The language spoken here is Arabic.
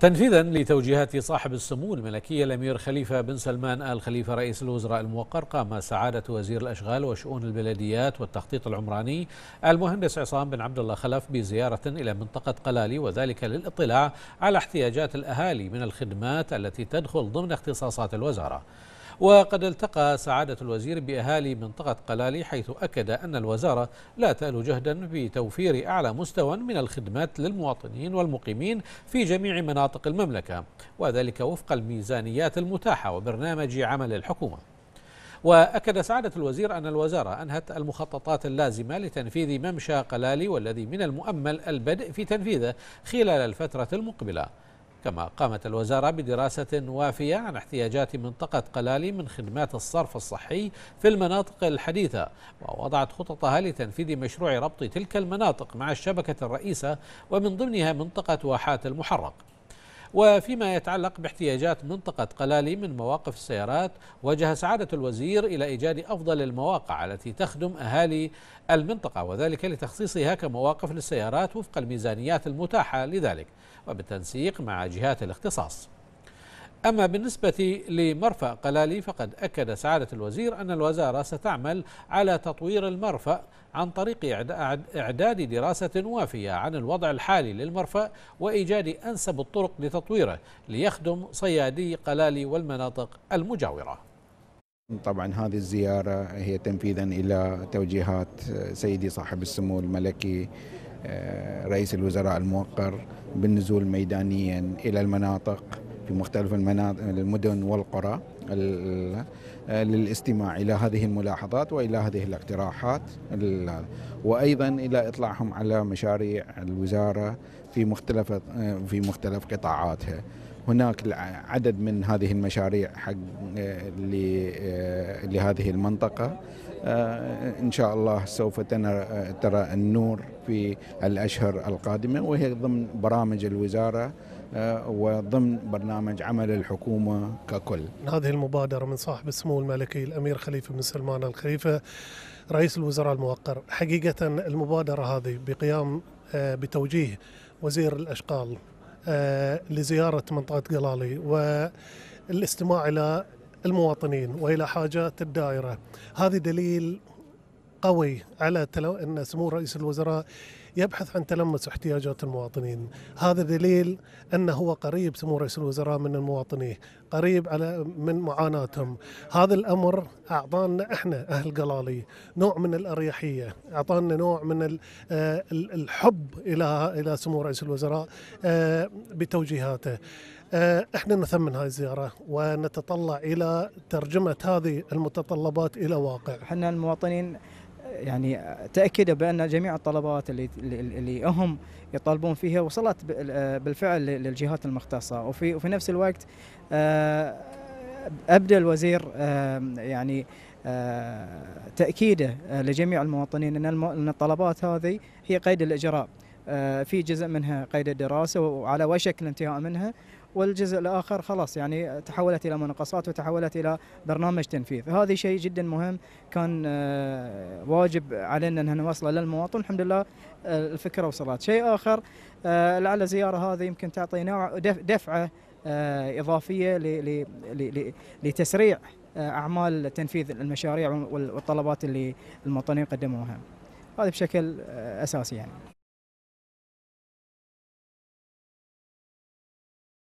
تنفيذا لتوجيهات صاحب السمو الملكي الامير خليفه بن سلمان ال خليفه رئيس الوزراء الموقر قام سعاده وزير الاشغال وشؤون البلديات والتخطيط العمراني المهندس عصام بن عبد الله خلف بزياره الى منطقه قلالي وذلك للاطلاع على احتياجات الاهالي من الخدمات التي تدخل ضمن اختصاصات الوزاره. وقد التقى سعادة الوزير بأهالي منطقة قلالي حيث أكد أن الوزارة لا تأل جهدا في توفير أعلى مستوى من الخدمات للمواطنين والمقيمين في جميع مناطق المملكة وذلك وفق الميزانيات المتاحة وبرنامج عمل الحكومة وأكد سعادة الوزير أن الوزارة أنهت المخططات اللازمة لتنفيذ ممشى قلالي والذي من المؤمل البدء في تنفيذه خلال الفترة المقبلة كما قامت الوزارة بدراسة وافية عن احتياجات منطقة قلالي من خدمات الصرف الصحي في المناطق الحديثة ووضعت خططها لتنفيذ مشروع ربط تلك المناطق مع الشبكة الرئيسة ومن ضمنها منطقة واحات المحرق وفيما يتعلق باحتياجات منطقة قلالي من مواقف السيارات وجه سعادة الوزير إلى إيجاد أفضل المواقع التي تخدم أهالي المنطقة وذلك لتخصيصها كمواقف للسيارات وفق الميزانيات المتاحة لذلك وبالتنسيق مع جهات الاختصاص أما بالنسبة لمرفأ قلالي فقد أكد سعادة الوزير أن الوزارة ستعمل على تطوير المرفأ عن طريق إعداد دراسة وافية عن الوضع الحالي للمرفأ وإيجاد أنسب الطرق لتطويره ليخدم صيادي قلالي والمناطق المجاورة طبعا هذه الزيارة هي تنفيذا إلى توجيهات سيدي صاحب السمو الملكي آه، رئيس الوزراء الموقر بالنزول ميدانيا إلى المناطق في مختلف المناطق المدن والقرى للاستماع إلى هذه الملاحظات وإلى هذه الاقتراحات وأيضا إلى إطلاعهم على مشاريع الوزارة في مختلف في مختلف قطاعاتها هناك عدد من هذه المشاريع حق لهذه المنطقة إن شاء الله سوف ترى النور في الأشهر القادمة وهي ضمن برامج الوزارة آه، وضمن برنامج عمل الحكومة ككل هذه المبادرة من صاحب السمو الملكي الأمير خليفة بن سلمان الخليفة رئيس الوزراء الموقر حقيقة المبادرة هذه بقيام آه، بتوجيه وزير الأشغال آه، لزيارة منطقة قلالي والاستماع إلى المواطنين وإلى حاجات الدائرة هذه دليل قوي على تلو... ان سمو رئيس الوزراء يبحث عن تلمس احتياجات المواطنين، هذا دليل انه هو قريب سمو رئيس الوزراء من المواطنين قريب على من معاناتهم، هذا الامر اعطانا احنا اهل قلالي نوع من الاريحيه، اعطانا نوع من الحب الى الى سمو رئيس الوزراء آه، بتوجيهاته. آه، احنا نثمن هاي الزياره ونتطلع الى ترجمه هذه المتطلبات الى واقع. احنا المواطنين يعني تاكيدا بان جميع الطلبات اللي اللي هم يطالبون فيها وصلت بالفعل للجهات المختصه وفي وفي نفس الوقت آه، ابدى الوزير آه، يعني آه، تاكيده لجميع المواطنين ان الطلبات هذه هي قيد الاجراء في جزء منها قيد الدراسه وعلى وشك الانتهاء منها والجزء الآخر خلاص يعني تحولت إلى مناقصات وتحولت إلى برنامج تنفيذ هذا شيء جدا مهم كان آه، واجب علينا أن نوصله للمواطن الحمد لله آه، الفكرة وصلت شيء آخر آه، لعل الزيارة هذه يمكن تعطي نوع دفعة إضافية لتسريع أعمال تنفيذ المشاريع والطلبات اللي المواطنين قدموها هذا بشكل أساسي يعني